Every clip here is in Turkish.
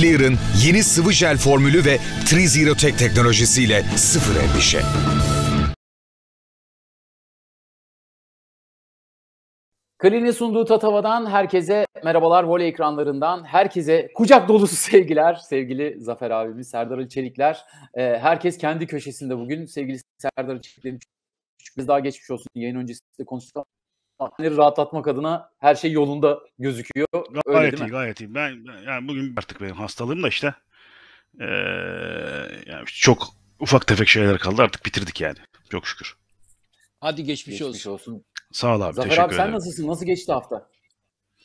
Clear'ın yeni sıvı jel formülü ve Trizero Tech teknolojisiyle sıfır endişe. Kalin'in sunduğu Tatava'dan herkese merhabalar voley ekranlarından. Herkese kucak dolusu sevgiler. Sevgili Zafer abimiz Serdar Ali Çelikler. Ee, herkes kendi köşesinde bugün. Sevgili Serdar Ali Çelikler'in biz daha geçmiş olsun. Yayın öncesinde konuştuk insanları rahatlatmak adına her şey yolunda gözüküyor. Öyle gayet değil iyi, mi? gayet iyi. Ben, ben yani bugün artık benim hastalığım da işte ee, yani çok ufak tefek şeyler kaldı. Artık bitirdik yani. Çok şükür. Hadi geçmiş, geçmiş olsun. olsun. Sağ ol abi. Zafer teşekkür abi sen nasılsın? Nasıl geçti hafta?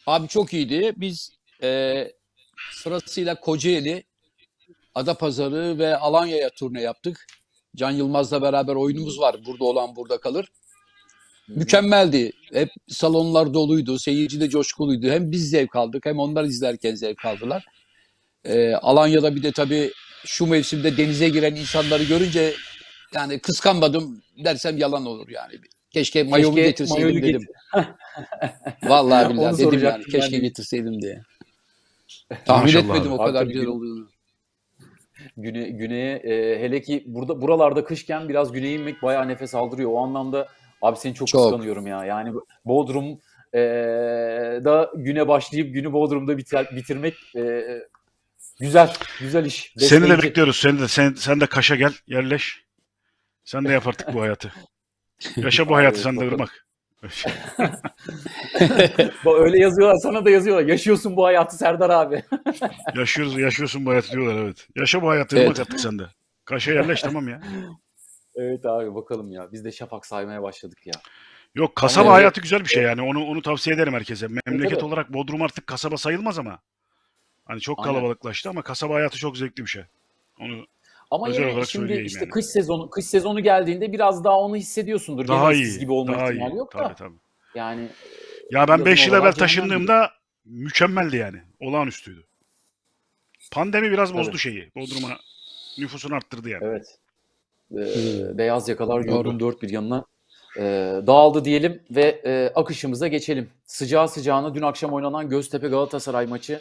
Abi çok iyiydi. Biz e, sırasıyla Kocaeli, Adapazarı ve Alanya'ya turne yaptık. Can Yılmaz'la beraber oyunumuz var. Burada olan burada kalır. Mükemmeldi. Hep salonlar doluydu. Seyirci de coşkuluydu. Hem biz zevk aldık hem onlar izlerken zevk aldılar. Ee, Alanya'da bir de tabii şu mevsimde denize giren insanları görünce yani kıskanmadım dersem yalan olur yani. Keşke mayomu getirseydim mayolu dedim. Getir. Vallahi billahi dedim yani keşke getirseydim diye. Tahmin Maşallah etmedim abi. o kadar güzel olduğunu. Güne, güneye e, hele ki burada buralarda kışken biraz güneye inmek bayağı nefes aldırıyor. O anlamda Abi seni çok, çok. kıskanıyorum ya. Yani Bodrum e, da güne başlayıp günü Bodrum'da biter, bitirmek e, güzel. Güzel iş. Destekli. Seni de bekliyoruz. Seni de sen, sen de Kaş'a gel, yerleş. Sen de yap artık bu hayatı. Yaşa bu hayatı sen de Irmak. Öyle yazıyorlar sana da yazıyorlar. Yaşıyorsun bu hayatı Serdar abi. Yaşıyoruz, yaşıyorsun bu hayatı diyorlar evet. Yaşa bu hayatı evet. Irmak artık sen de. Kaş'a yerleş tamam ya. Evet abi bakalım ya. Biz de şafak saymaya başladık ya. Yok kasaba yani, hayatı güzel bir şey yani. Onu onu tavsiye ederim herkese. Memleket evet. olarak Bodrum artık kasaba sayılmaz ama. Hani çok Aynen. kalabalıklaştı ama kasaba hayatı çok zevkli bir şey. Onu ama özel yine olarak şimdi işte yani. kış sezonu kış sezonu geldiğinde biraz daha onu hissediyorsundur. Daha iyi. gibi olma daha ihtimali iyi. yok tabii, da. Tabii. Yani Ya ben 5 yıl evvel taşındığımda gibi. mükemmeldi yani. Olağanüstüydü. Pandemi biraz bozdu evet. şeyi. Bodrum'a nüfusunu arttırdı yani. Evet e, beyaz yakalar grubunun dört bir yanına e, dağıldı diyelim ve e, akışımıza geçelim. Sıcağı sıcağına dün akşam oynanan Göztepe Galatasaray maçı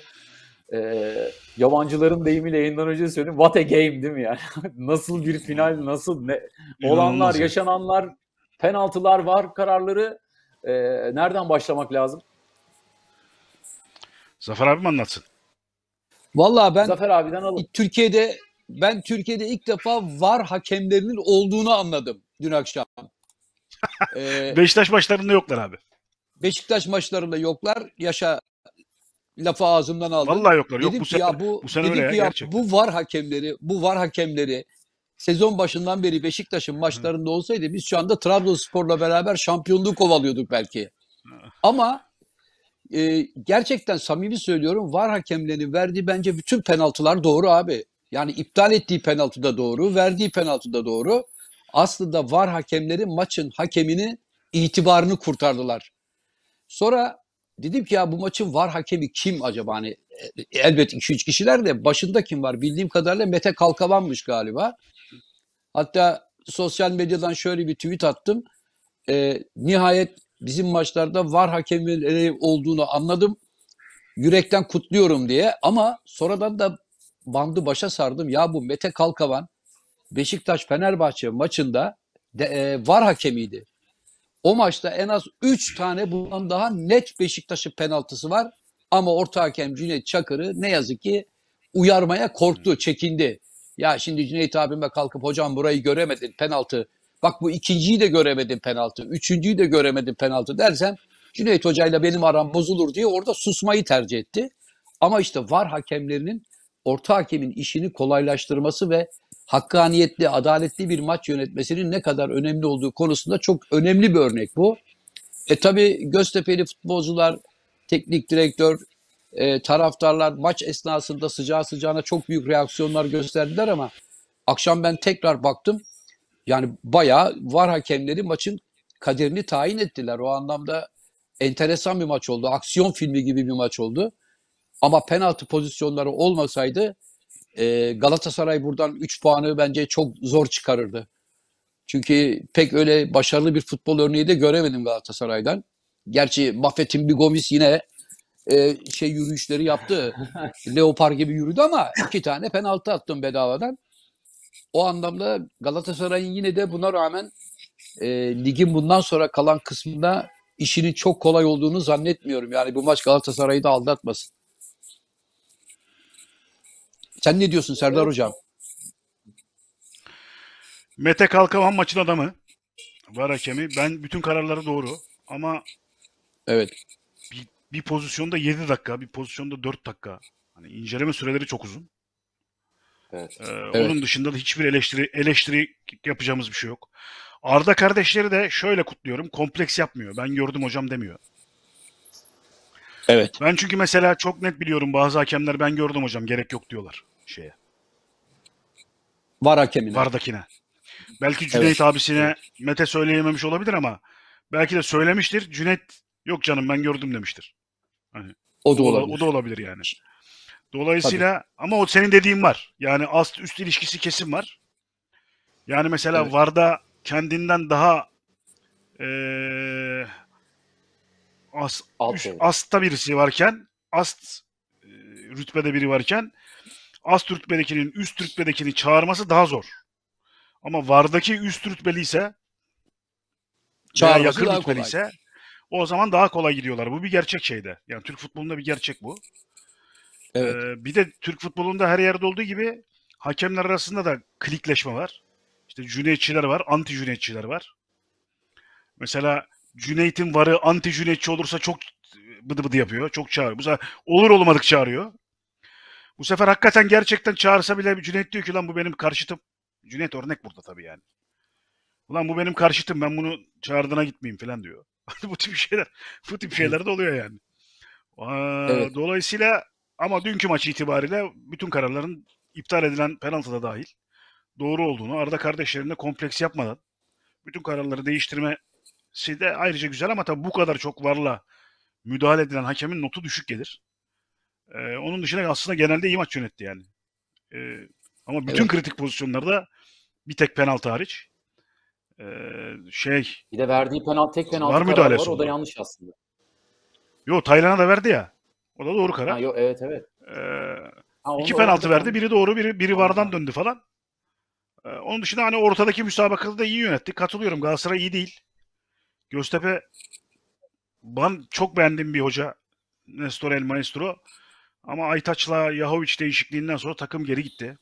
e, yabancıların deyimiyle yayından önce söyleyeyim what a game değil mi yani? nasıl bir final, nasıl ne olanlar, yaşananlar, penaltılar, var kararları e, nereden başlamak lazım? Zafer abi mi anlatsın? Vallahi ben Zafer abiden alalım. Türkiye'de ben Türkiye'de ilk defa var hakemlerinin olduğunu anladım dün akşam. ee, Beşiktaş maçlarında yoklar abi. Beşiktaş maçlarında yoklar. Yaşa lafı ağzımdan aldım. Vallahi yoklar. Dedim Yok bu sene, ya bu, bu sene öyle ya, ya bu var hakemleri, bu var hakemleri sezon başından beri Beşiktaş'ın maçlarında Hı. olsaydı biz şu anda Trabzonspor'la beraber şampiyonluğu kovalıyorduk belki. Ama e, gerçekten samimi söylüyorum var hakemlerin verdiği bence bütün penaltılar doğru abi. Yani iptal ettiği penaltı da doğru, verdiği penaltı da doğru. Aslında VAR hakemleri maçın hakemini itibarını kurtardılar. Sonra dedim ki ya bu maçın VAR hakemi kim acaba? Hani e, elbet 2-3 kişiler de başında kim var? Bildiğim kadarıyla Mete Kalkavan'mış galiba. Hatta sosyal medyadan şöyle bir tweet attım. E, nihayet bizim maçlarda VAR hakemin olduğunu anladım. Yürekten kutluyorum diye ama sonradan da bandı başa sardım. Ya bu Mete Kalkavan Beşiktaş Fenerbahçe maçında de, e, var hakemiydi. O maçta en az 3 tane bundan daha net Beşiktaş'ın penaltısı var. Ama orta hakem Cüneyt Çakır'ı ne yazık ki uyarmaya korktu, çekindi. Ya şimdi Cüneyt abime kalkıp hocam burayı göremedin penaltı. Bak bu ikinciyi de göremedin penaltı. Üçüncüyü de göremedin penaltı dersem Cüneyt hocayla benim aram bozulur diye orada susmayı tercih etti. Ama işte var hakemlerinin orta hakemin işini kolaylaştırması ve hakkaniyetli, adaletli bir maç yönetmesinin ne kadar önemli olduğu konusunda çok önemli bir örnek bu. E tabi Göztepe'li futbolcular, teknik direktör, e, taraftarlar maç esnasında sıcağı sıcağına çok büyük reaksiyonlar gösterdiler ama akşam ben tekrar baktım. Yani bayağı var hakemleri maçın kaderini tayin ettiler. O anlamda enteresan bir maç oldu. Aksiyon filmi gibi bir maç oldu. Ama penaltı pozisyonları olmasaydı e, Galatasaray buradan 3 puanı bence çok zor çıkarırdı. Çünkü pek öyle başarılı bir futbol örneği de göremedim Galatasaray'dan. Gerçi Mafet'in bir Gomis yine e, şey yürüyüşleri yaptı. Leopar gibi yürüdü ama iki tane penaltı attım bedavadan. O anlamda Galatasaray'ın yine de buna rağmen e, ligin bundan sonra kalan kısmında işinin çok kolay olduğunu zannetmiyorum. Yani bu maç Galatasaray'ı da aldatmasın. Sen ne diyorsun Serdar Hocam? Mete Kalkavan maçın adamı. Var hakemi. Ben bütün kararları doğru. Ama evet. Bir, bir pozisyonda 7 dakika, bir pozisyonda 4 dakika. Hani inceleme süreleri çok uzun. Evet. Ee, evet. Onun dışında da hiçbir eleştiri eleştiri yapacağımız bir şey yok. Arda kardeşleri de şöyle kutluyorum. Kompleks yapmıyor. Ben gördüm hocam demiyor. Evet. Ben çünkü mesela çok net biliyorum bazı hakemler ben gördüm hocam gerek yok diyorlar şeye. Var hakemine. Vardakine. Belki Cüneyt evet. abisine Mete söyleyememiş olabilir ama belki de söylemiştir. Cüneyt yok canım ben gördüm demiştir. Hani, o da olabilir. O, da olabilir yani. Dolayısıyla Tabii. ama o senin dediğin var. Yani ast üst ilişkisi kesin var. Yani mesela evet. Varda kendinden daha ee, as, üst, asta birisi varken ast e, rütbede biri varken az rütbedekinin üst rütbedekini çağırması daha zor. Ama vardaki üst rütbeli ise çağırması yakın rütbeli ise o zaman daha kolay gidiyorlar. Bu bir gerçek şeyde. Yani Türk futbolunda bir gerçek bu. Evet. Ee, bir de Türk futbolunda her yerde olduğu gibi hakemler arasında da klikleşme var. İşte Cüneytçiler var, anti Cüneytçiler var. Mesela Cüneyt'in varı anti Cüneytçi olursa çok bıdı bıdı yapıyor. Çok çağırıyor. Mesela olur olmadık çağırıyor. Bu sefer hakikaten gerçekten çağırsa bile Cüneyt diyor ki lan bu benim karşıtım. Cüneyt örnek burada tabii yani. Ulan bu benim karşıtım ben bunu çağırdığına gitmeyeyim falan diyor. bu tip şeyler bu tip şeyler de oluyor yani. Aa, evet. Dolayısıyla ama dünkü maç itibariyle bütün kararların iptal edilen penaltıda dahil doğru olduğunu Arda kardeşlerine kompleks yapmadan bütün kararları değiştirmesi de ayrıca güzel ama tabii bu kadar çok varla müdahale edilen hakemin notu düşük gelir. Ee, onun dışında aslında genelde iyi maç yönetti yani. Ee, ama bütün evet. kritik pozisyonlarda bir tek penaltı hariç. Ee, şey. Bir de verdiği penaltı tek penaltı var müdahalesi var. O da yanlış aslında. Yo Taylan'a da verdi ya. O da doğru karar. Ha, yo, evet evet. Ee, ha, iki penaltı verdi. Biri doğru biri biri vardan döndü falan. Ee, onun dışında hani ortadaki müsabakada da iyi yönetti. Katılıyorum Galatasaray iyi değil. Göztepe ben çok beğendiğim bir hoca. Nestor El Maestro. Ama Aytaç'la Yahoviç değişikliğinden sonra takım geri gitti.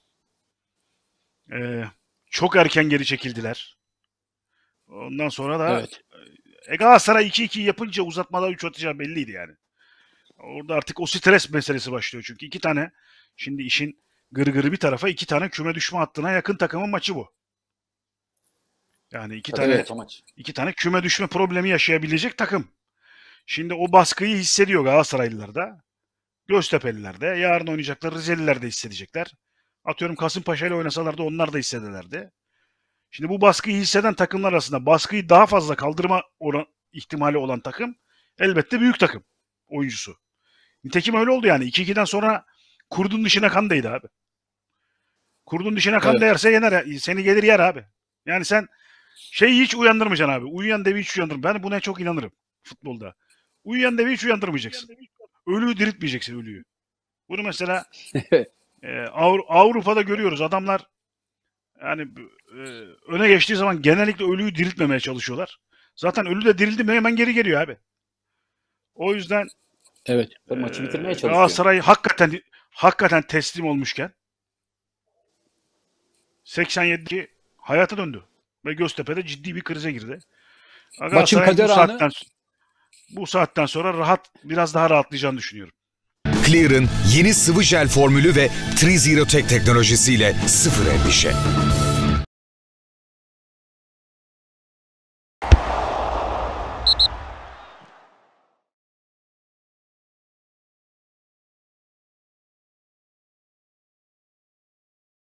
Ee, çok erken geri çekildiler. Ondan sonra da evet. e, Galatasaray 2-2 yapınca uzatmada 3 atacağı belliydi yani. Orada artık o stres meselesi başlıyor çünkü iki tane şimdi işin gırgırı bir tarafa iki tane küme düşme hattına yakın takımın maçı bu. Yani iki tane evet, iki tane küme düşme problemi yaşayabilecek takım. Şimdi o baskıyı hissediyor Galatasaraylılar da. Göztepe'liler de yarın oynayacakları Rizeliler de hissedecekler. Atıyorum Kasımpaşa ile oynasalardı onlar da hissederlerdi. Şimdi bu baskıyı hisseden takımlar arasında baskıyı daha fazla kaldırma oran, ihtimali olan takım elbette büyük takım oyuncusu. Nitekim öyle oldu yani. 2-2'den sonra kurdun dışına kan değdi abi. Kurdun dışına kan evet. değerse yener, seni gelir yer abi. Yani sen şeyi hiç uyandırmayacaksın abi. Uyuyan devi hiç uyandırmayacaksın. Ben buna çok inanırım futbolda. Uyuyan devi hiç uyandırmayacaksın. Uyuyan devi hiç Ölüyü diriltmeyeceksin ölüyü. Bunu mesela e, Avru- Avrupa'da görüyoruz. Adamlar yani e, öne geçtiği zaman genellikle ölüyü diriltmemeye çalışıyorlar. Zaten ölü de dirildi mi hemen geri geliyor abi. O yüzden Evet. E, maçı bitirmeye çalışıyor. Galatasaray hakikaten hakikaten teslim olmuşken 87'deki hayata döndü. Ve Göztepe'de ciddi bir krize girdi. Maçın kader anı saatten bu saatten sonra rahat biraz daha rahatlayacağını düşünüyorum. Clear'ın yeni sıvı jel formülü ve Zero Trizirotech teknolojisiyle sıfır endişe.